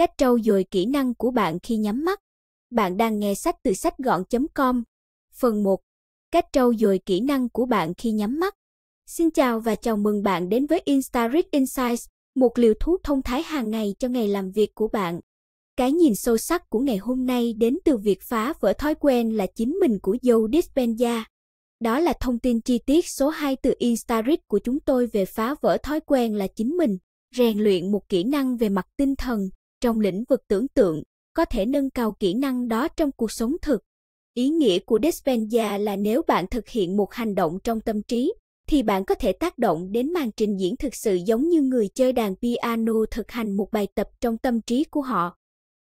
Cách trau dồi kỹ năng của bạn khi nhắm mắt. Bạn đang nghe sách từ sách gọn.com. Phần 1. Cách trau dồi kỹ năng của bạn khi nhắm mắt. Xin chào và chào mừng bạn đến với instarit Insights, một liều thuốc thông thái hàng ngày cho ngày làm việc của bạn. Cái nhìn sâu sắc của ngày hôm nay đến từ việc phá vỡ thói quen là chính mình của Joe Dispenza. Đó là thông tin chi tiết số 2 từ instarit của chúng tôi về phá vỡ thói quen là chính mình, rèn luyện một kỹ năng về mặt tinh thần trong lĩnh vực tưởng tượng, có thể nâng cao kỹ năng đó trong cuộc sống thực. Ý nghĩa của Despenza là nếu bạn thực hiện một hành động trong tâm trí, thì bạn có thể tác động đến màn trình diễn thực sự giống như người chơi đàn piano thực hành một bài tập trong tâm trí của họ.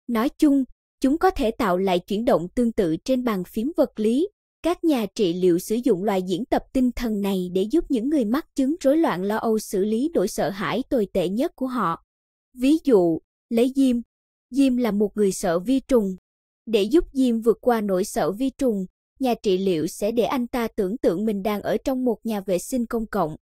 Nói chung, chúng có thể tạo lại chuyển động tương tự trên bàn phím vật lý. Các nhà trị liệu sử dụng loại diễn tập tinh thần này để giúp những người mắc chứng rối loạn lo âu xử lý nỗi sợ hãi tồi tệ nhất của họ. Ví dụ, lấy Diêm. Diêm là một người sợ vi trùng. Để giúp Diêm vượt qua nỗi sợ vi trùng, nhà trị liệu sẽ để anh ta tưởng tượng mình đang ở trong một nhà vệ sinh công cộng.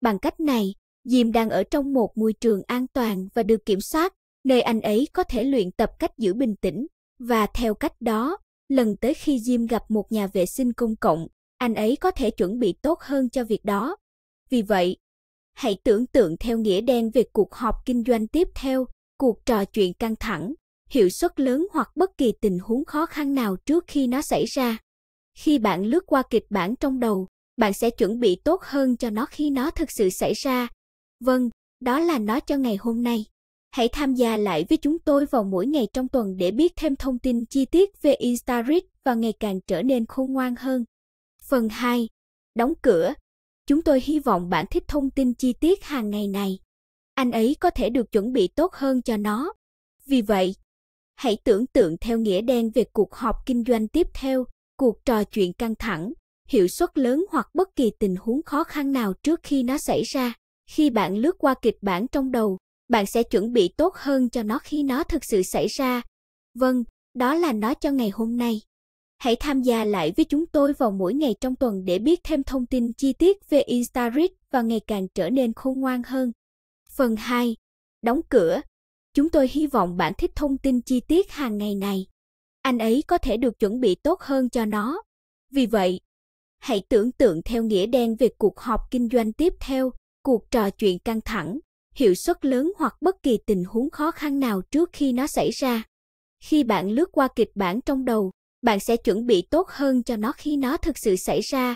Bằng cách này, Diêm đang ở trong một môi trường an toàn và được kiểm soát, nơi anh ấy có thể luyện tập cách giữ bình tĩnh. Và theo cách đó, lần tới khi Diêm gặp một nhà vệ sinh công cộng, anh ấy có thể chuẩn bị tốt hơn cho việc đó. Vì vậy, hãy tưởng tượng theo nghĩa đen về cuộc họp kinh doanh tiếp theo cuộc trò chuyện căng thẳng, hiệu suất lớn hoặc bất kỳ tình huống khó khăn nào trước khi nó xảy ra. Khi bạn lướt qua kịch bản trong đầu, bạn sẽ chuẩn bị tốt hơn cho nó khi nó thực sự xảy ra. Vâng, đó là nó cho ngày hôm nay. Hãy tham gia lại với chúng tôi vào mỗi ngày trong tuần để biết thêm thông tin chi tiết về Instarit và ngày càng trở nên khôn ngoan hơn. Phần 2. Đóng cửa. Chúng tôi hy vọng bạn thích thông tin chi tiết hàng ngày này anh ấy có thể được chuẩn bị tốt hơn cho nó. Vì vậy, hãy tưởng tượng theo nghĩa đen về cuộc họp kinh doanh tiếp theo, cuộc trò chuyện căng thẳng, hiệu suất lớn hoặc bất kỳ tình huống khó khăn nào trước khi nó xảy ra. Khi bạn lướt qua kịch bản trong đầu, bạn sẽ chuẩn bị tốt hơn cho nó khi nó thực sự xảy ra. Vâng, đó là nó cho ngày hôm nay. Hãy tham gia lại với chúng tôi vào mỗi ngày trong tuần để biết thêm thông tin chi tiết về Instarit và ngày càng trở nên khôn ngoan hơn. Phần 2. Đóng cửa. Chúng tôi hy vọng bạn thích thông tin chi tiết hàng ngày này. Anh ấy có thể được chuẩn bị tốt hơn cho nó. Vì vậy, hãy tưởng tượng theo nghĩa đen về cuộc họp kinh doanh tiếp theo, cuộc trò chuyện căng thẳng, hiệu suất lớn hoặc bất kỳ tình huống khó khăn nào trước khi nó xảy ra. Khi bạn lướt qua kịch bản trong đầu, bạn sẽ chuẩn bị tốt hơn cho nó khi nó thực sự xảy ra.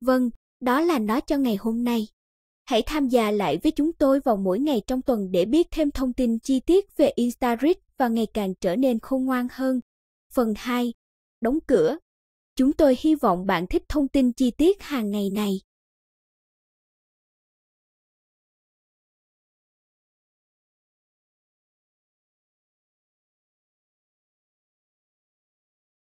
Vâng, đó là nó cho ngày hôm nay. Hãy tham gia lại với chúng tôi vào mỗi ngày trong tuần để biết thêm thông tin chi tiết về Instarit và ngày càng trở nên khôn ngoan hơn. Phần 2. Đóng cửa. Chúng tôi hy vọng bạn thích thông tin chi tiết hàng ngày này.